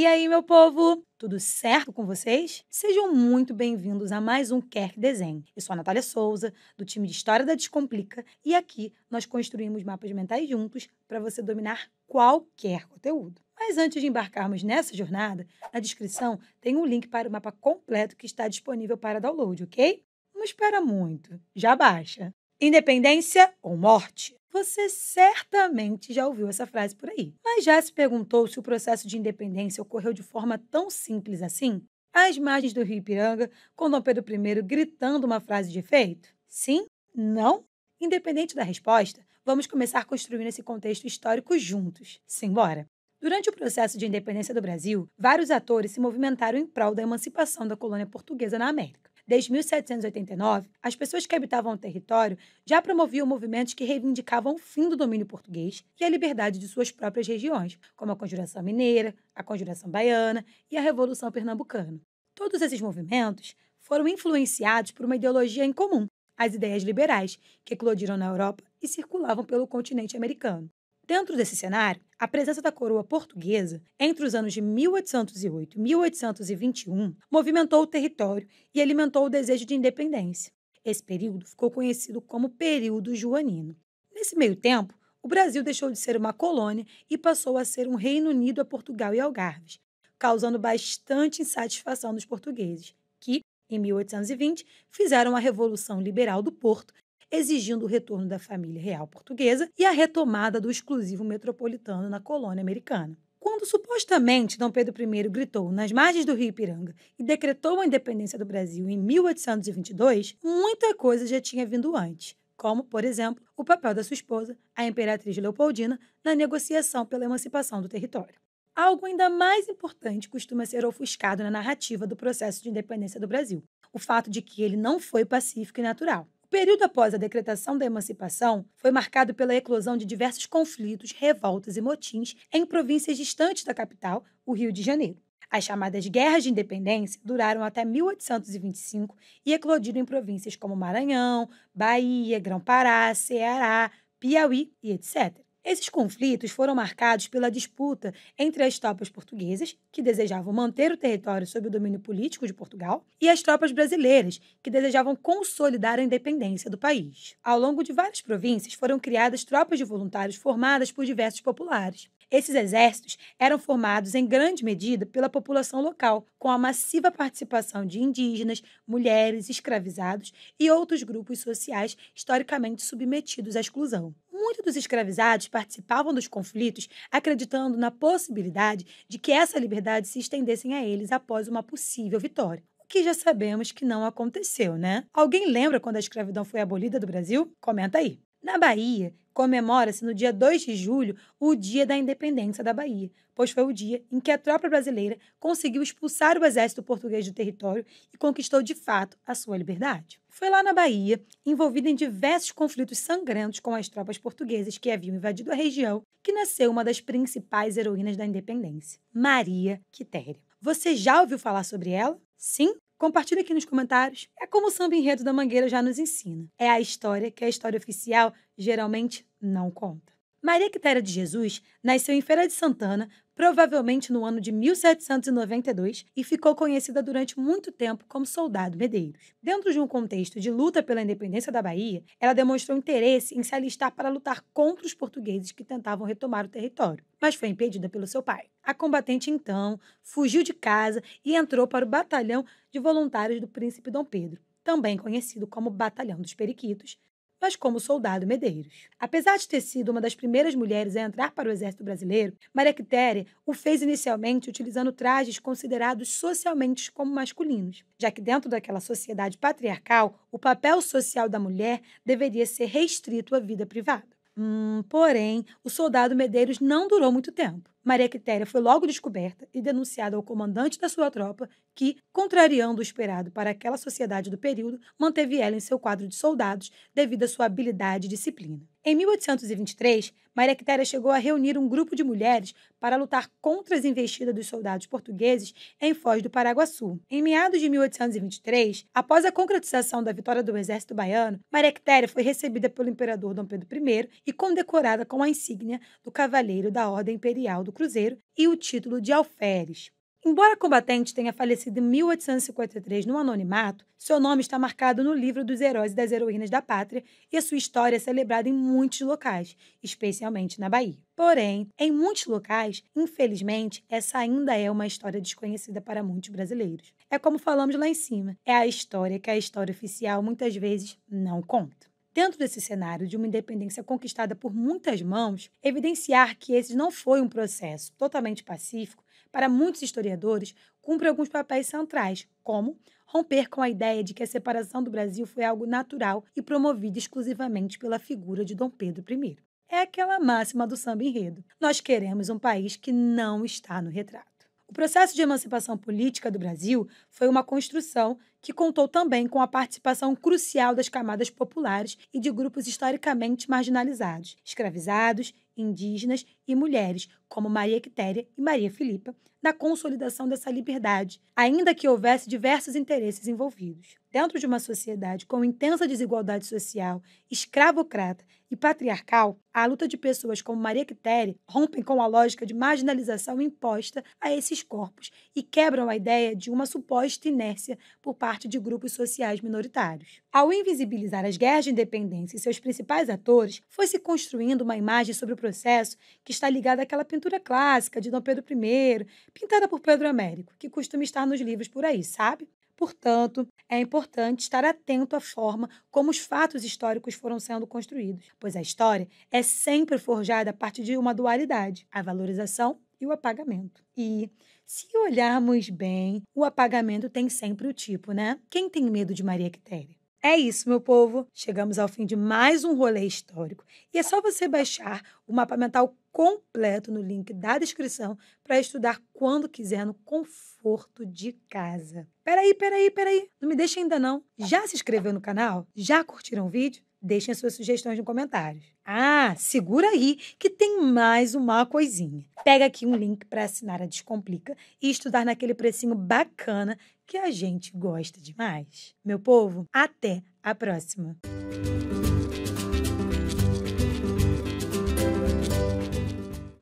E aí, meu povo, tudo certo com vocês? Sejam muito bem-vindos a mais um Quer que Desenhe. Eu sou a Natália Souza, do time de História da Descomplica, e aqui nós construímos mapas mentais juntos para você dominar qualquer conteúdo. Mas antes de embarcarmos nessa jornada, na descrição tem um link para o mapa completo que está disponível para download, ok? Não espera muito, já baixa. Independência ou morte? Você certamente já ouviu essa frase por aí. Mas já se perguntou se o processo de independência ocorreu de forma tão simples assim? Às margens do Rio Ipiranga, com Dom Pedro I gritando uma frase de efeito? Sim? Não? Independente da resposta, vamos começar construindo esse contexto histórico juntos. Simbora! Durante o processo de independência do Brasil, vários atores se movimentaram em prol da emancipação da colônia portuguesa na América. Desde 1789, as pessoas que habitavam o território já promoviam movimentos que reivindicavam o fim do domínio português e a liberdade de suas próprias regiões, como a Conjuração Mineira, a Conjuração Baiana e a Revolução Pernambucana. Todos esses movimentos foram influenciados por uma ideologia em comum, as ideias liberais, que eclodiram na Europa e circulavam pelo continente americano. Dentro desse cenário, a presença da coroa portuguesa entre os anos de 1808 e 1821 movimentou o território e alimentou o desejo de independência. Esse período ficou conhecido como período joanino. Nesse meio tempo, o Brasil deixou de ser uma colônia e passou a ser um Reino Unido a Portugal e Algarves, causando bastante insatisfação dos portugueses, que, em 1820, fizeram a Revolução Liberal do Porto exigindo o retorno da família real portuguesa e a retomada do exclusivo metropolitano na colônia americana. Quando supostamente Dom Pedro I gritou nas margens do Rio Ipiranga e decretou a independência do Brasil em 1822, muita coisa já tinha vindo antes, como, por exemplo, o papel da sua esposa, a imperatriz Leopoldina, na negociação pela emancipação do território. Algo ainda mais importante costuma ser ofuscado na narrativa do processo de independência do Brasil: o fato de que ele não foi pacífico e natural. O período após a decretação da emancipação foi marcado pela eclosão de diversos conflitos, revoltas e motins em províncias distantes da capital, o Rio de Janeiro. As chamadas Guerras de Independência duraram até 1825 e eclodiram em províncias como Maranhão, Bahia, Grão-Pará, Ceará, Piauí e etc. Esses conflitos foram marcados pela disputa entre as tropas portuguesas, que desejavam manter o território sob o domínio político de Portugal, e as tropas brasileiras, que desejavam consolidar a independência do país. Ao longo de várias províncias foram criadas tropas de voluntários formadas por diversos populares. Esses exércitos eram formados em grande medida pela população local, com a massiva participação de indígenas, mulheres, escravizados e outros grupos sociais historicamente submetidos à exclusão muitos dos escravizados participavam dos conflitos acreditando na possibilidade de que essa liberdade se estendesse a eles após uma possível vitória o que já sabemos que não aconteceu, né? Alguém lembra quando a escravidão foi abolida do Brasil? Comenta aí. Na Bahia, comemora-se no dia 2 de julho o Dia da Independência da Bahia, pois foi o dia em que a tropa brasileira conseguiu expulsar o exército português do território e conquistou de fato a sua liberdade. Foi lá na Bahia, envolvida em diversos conflitos sangrentos com as tropas portuguesas que haviam invadido a região, que nasceu uma das principais heroínas da independência, Maria Quitéria. Você já ouviu falar sobre ela? Sim? Compartilha aqui nos comentários. É como o samba enredo da Mangueira já nos ensina. É a história que a história oficial geralmente não conta. Maria Quitéria de Jesus nasceu em Feira de Santana, provavelmente no ano de 1792, e ficou conhecida durante muito tempo como Soldado Medeiros. Dentro de um contexto de luta pela independência da Bahia, ela demonstrou interesse em se alistar para lutar contra os portugueses que tentavam retomar o território, mas foi impedida pelo seu pai. A combatente, então, fugiu de casa e entrou para o batalhão de voluntários do príncipe Dom Pedro também conhecido como Batalhão dos Periquitos, mas como soldado Medeiros. Apesar de ter sido uma das primeiras mulheres a entrar para o Exército Brasileiro, Maria Quitéria o fez inicialmente utilizando trajes considerados socialmente como masculinos, já que dentro daquela sociedade patriarcal, o papel social da mulher deveria ser restrito à vida privada. Hum, porém, o soldado Medeiros não durou muito tempo. Maria Quitéria foi logo descoberta e denunciada ao comandante da sua tropa, que, contrariando o esperado para aquela sociedade do período, manteve ela em seu quadro de soldados devido à sua habilidade e disciplina. Em 1823, Maria Quitéria chegou a reunir um grupo de mulheres para lutar contra as investidas dos soldados portugueses em Foz do Paraguaçu. Em meados de 1823, após a concretização da vitória do exército baiano, Maria Quitéria foi recebida pelo imperador Dom Pedro I e condecorada com a insígnia do Cavaleiro da Ordem Imperial do Cruzeiro e o título de alferes. Embora combatente tenha falecido em 1853 no anonimato, seu nome está marcado no livro dos heróis e das heroínas da pátria e a sua história é celebrada em muitos locais, especialmente na Bahia. Porém, em muitos locais, infelizmente, essa ainda é uma história desconhecida para muitos brasileiros. É como falamos lá em cima, é a história que a história oficial muitas vezes não conta dentro desse cenário de uma independência conquistada por muitas mãos, evidenciar que esse não foi um processo totalmente pacífico para muitos historiadores, cumpre alguns papéis centrais, como romper com a ideia de que a separação do Brasil foi algo natural e promovida exclusivamente pela figura de Dom Pedro I. É aquela máxima do samba enredo. Nós queremos um país que não está no retrato. O processo de emancipação política do Brasil foi uma construção que contou também com a participação crucial das camadas populares e de grupos historicamente marginalizados, escravizados indígenas e mulheres, como Maria Quitéria e Maria Filipa, na consolidação dessa liberdade, ainda que houvesse diversos interesses envolvidos. Dentro de uma sociedade com intensa desigualdade social, escravocrata e patriarcal, a luta de pessoas como Maria Quitéria rompem com a lógica de marginalização imposta a esses corpos e quebram a ideia de uma suposta inércia por parte de grupos sociais minoritários. Ao invisibilizar as guerras de independência e seus principais atores, foi se construindo uma imagem sobre o processo que está ligada àquela pintura clássica de Dom Pedro I, pintada por Pedro Américo, que costuma estar nos livros por aí, sabe? Portanto, é importante estar atento à forma como os fatos históricos foram sendo construídos, pois a história é sempre forjada a partir de uma dualidade, a valorização e o apagamento. E se olharmos bem, o apagamento tem sempre o tipo, né? Quem tem medo de Maria Quitéria? É isso, meu povo. Chegamos ao fim de mais um rolê histórico e é só você baixar o mapa mental completo no link da descrição para estudar quando quiser no conforto de casa. Peraí, peraí, peraí. Não me deixa ainda não. Já se inscreveu no canal? Já curtiram o vídeo? Deixem suas sugestões no comentário. Ah, segura aí que tem mais uma coisinha. Pega aqui um link para assinar a Descomplica e estudar naquele precinho bacana que a gente gosta demais. Meu povo, até a próxima.